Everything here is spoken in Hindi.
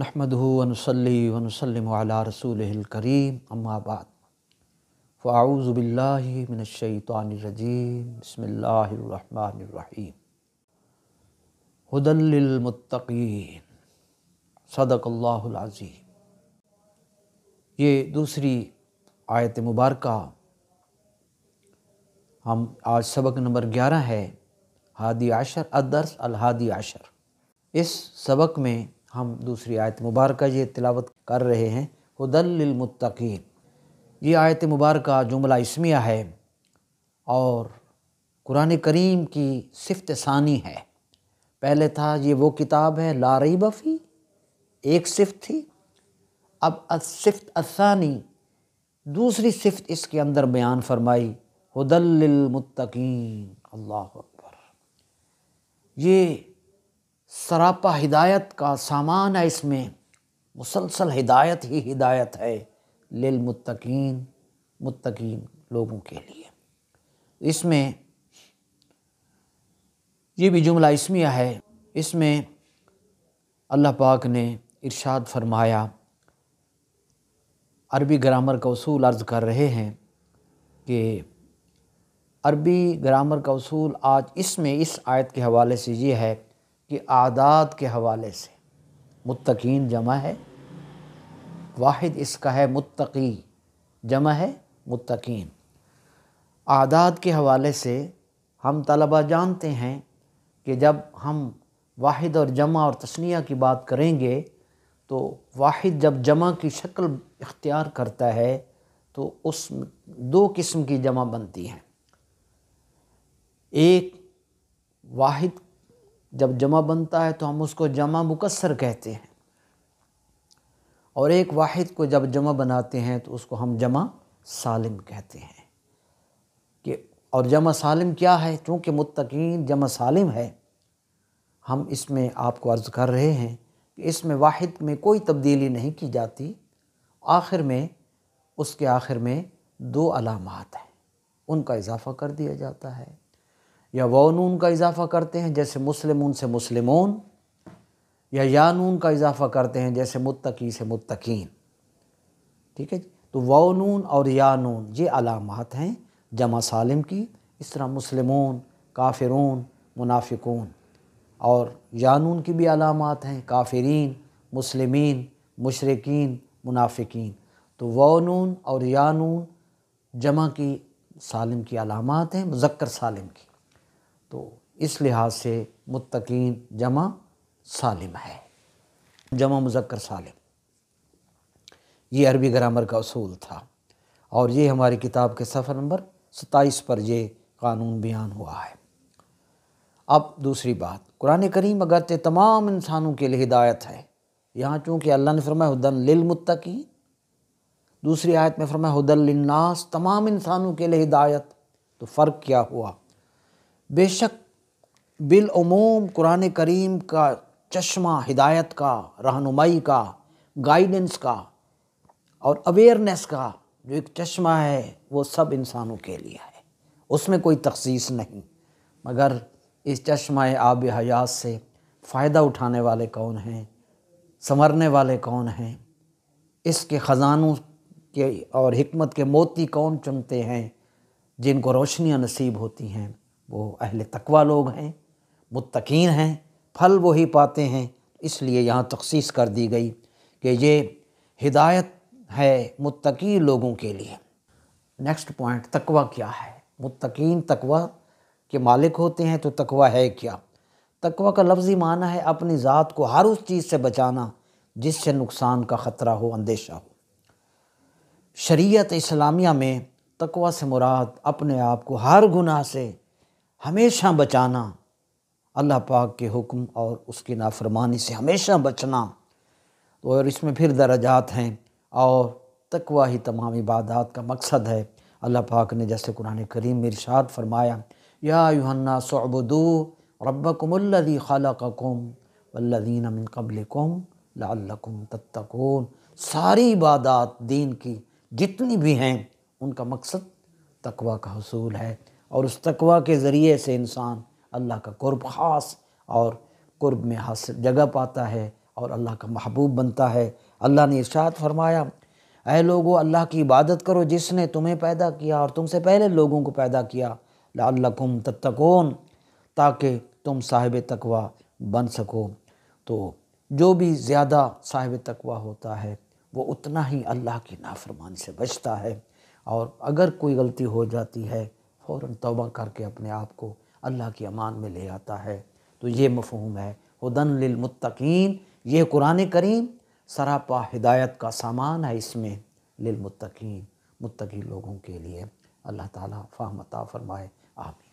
नहमदनसली रसूल रसूलकरीम अम्माबाद फ़ाऊज़बिल्लिमिनशैतरजीम बसमीम हदलमतकीन सदक़ल्लाज़ीम ये दूसरी आयत मुबारक हम आज सबक नंबर ग्यारह है हादी आशर अदरस अलहादी आशर इस सबक में हम दूसरी आयत मुबारक ये तिलावत कर रहे हैं हदलमतकीन ये आयत मुबारक जुमला इसमिया है और कुरान करीम की सिफ्त सानी है पहले था ये वो किताब है ला रही बफ़ी एक सिफ्त थी अब सिफ्त असानी दूसरी सिफ्त इसके अंदर बयान फरमाई हदलमतकीन अल्लाह अकबर ये सरापा हिदायत का सामान है इसमें मुसलसल हिदायत ही हिदायत है मुत्तकीन मुत्तकीन लोगों के लिए इसमें ये भी जुमला इसमिया है इसमें अल्लाह पाक ने इरशाद फरमाया अरबी ग्रामर का उसूल अर्ज़ कर रहे हैं कि अरबी ग्रामर का उसूल आज इसमें इस आयत के हवाले से ये है कि आदात के हवाले से मुत्तकीन जमा है वाहिद इसका है मुत्तकी जमा है मुत्तकीन आदात के हवाले से हम तलबा जानते हैं कि जब हम वाहिद और जमा और तस्निया की बात करेंगे तो वाहिद जब जमा की शक्ल इख्तियार करता है तो उस दो किस्म की जमा बनती हैं एक वाहिद जब जमा बनता है तो हम उसको जमा मुकसर कहते हैं और एक वाहिद को जब जमा बनाते हैं तो उसको हम जमा सालिम कहते हैं कि और जमा सालिम क्या है चूँकि मुतकीन जमा सालिम है हम इसमें आपको अर्ज़ कर रहे हैं कि इसमें वाहिद में कोई तब्दीली नहीं की जाती आखिर में उसके आखिर में दो अलामत हैं उनका इजाफ़ा कर दिया जाता है या वो नून का इजाफ़ा करते हैं जैसे मुस्लिमून से मुस्लिमून या या नून का इजाफ़ा करते हैं जैसे मुत्तकी से मुत्तकीन ठीक है तो वो नून और या नून ये अलामत हैं जमा सालिम की इस तरह मुस्लिमून काफिरून मुनाफिकून और यानून की भी अलामत हैं काफिरीन मुस्लिमीन मुशरकिन मुनाफिकीन तो वो नून और यानून जमा की सालिम की अलामत हैं मुजक्र सालिम की तो इस लिहाज से मुतकीन जमा सालिम है जमा मुजक्कर सालिम ये अरबी ग्रामर का असूल था और ये हमारी किताब के सफ़र नंबर सत्ताईस पर ये कानून बयान हुआ है अब दूसरी बात कुरान करीम अगरचे तमाम इंसानों के लिए हिदायत है यहाँ चूँकि अल्लाह ने फरमाया हदन लिलमुत्तकी दूसरी आयत में फरमाया हदल लिन्नास तमाम इंसानों के लिए हिदायत तो फ़र्क क्या हुआ बेशक बिलूम कुरान करीम का चश्मा हिदायत का रहनुमाई का गाइडेंस का और अवेयरनेस का जो एक चश्मा है वो सब इंसानों के लिए है उसमें कोई तखसीस नहीं मगर इस चश्मा आब हयात से फ़ायदा उठाने वाले कौन हैं संवरने वाले कौन हैं इसके ख़जानों के और हमत के मोती कौन चुनते हैं जिनको रोशनियाँ नसीब होती हैं वो अहल तकवा लोग हैं मुतकीन हैं फल वो ही पाते हैं इसलिए यहाँ तखसीस कर दी गई कि ये हिदायत है मुतकी लोगों के लिए नेक्स्ट पॉइंट तकवा क्या है मुतकीन तकवा के मालिक होते हैं तो तकवा है क्या तकवा का लफ्ज़ी माना है अपनी ज़ात को हर उस चीज़ से बचाना जिससे नुकसान का ख़तरा हो अंदेशा हो शरीयत इस्लामिया में तकवा से मुराद अपने आप को हर गुनाह से हमेशा बचाना अल्लाह पाक के हुक्म और उसकी नाफरमानी से हमेशा बचना तो और इसमें फिर दर्जात हैं और तकवा ही तमाम इबादत का मकसद है अल्लाह पाक ने जैसे कुरान करीम में इरशाद फरमाया या युहन्ना सबदू रबकमल्लि खलकुम वल्लिन मिन कबलकुम लाकुम तत्तकून सारी इबादत दीन की जितनी भी हैं उनका मकसद तकवा का हसूल है और उस तकवा के ज़रिए से इंसान अल्लाह का कुर्ब ख़ास और कुर्ब में हासिल जगह पाता है और अल्लाह का महबूब बनता है अल्लाह ने इर्शाद फरमाया अः लोगों अल्लाह की इबादत करो जिसने तुम्हें पैदा किया और तुमसे पहले लोगों को पैदा किया लाकुम तत्तकोन ताकि तुम साहिब तकवा बन सको तो जो भी ज़्यादा साहिब तकवा होता है वो उतना ही अल्लाह की नाफरमानी से बचता है और अगर कोई गलती हो जाती है फ़ौर तोबा करके अपने आप को अल्लाह की अमान में ले आता है तो ये मफहम है हदन लिलमतकीन ये कुरान करीम सरापा हिदायत का सामान है इसमें लिलमतकीन मतकी लोगों के लिए अल्लाह ताला फ़ाहमता फरमाए आप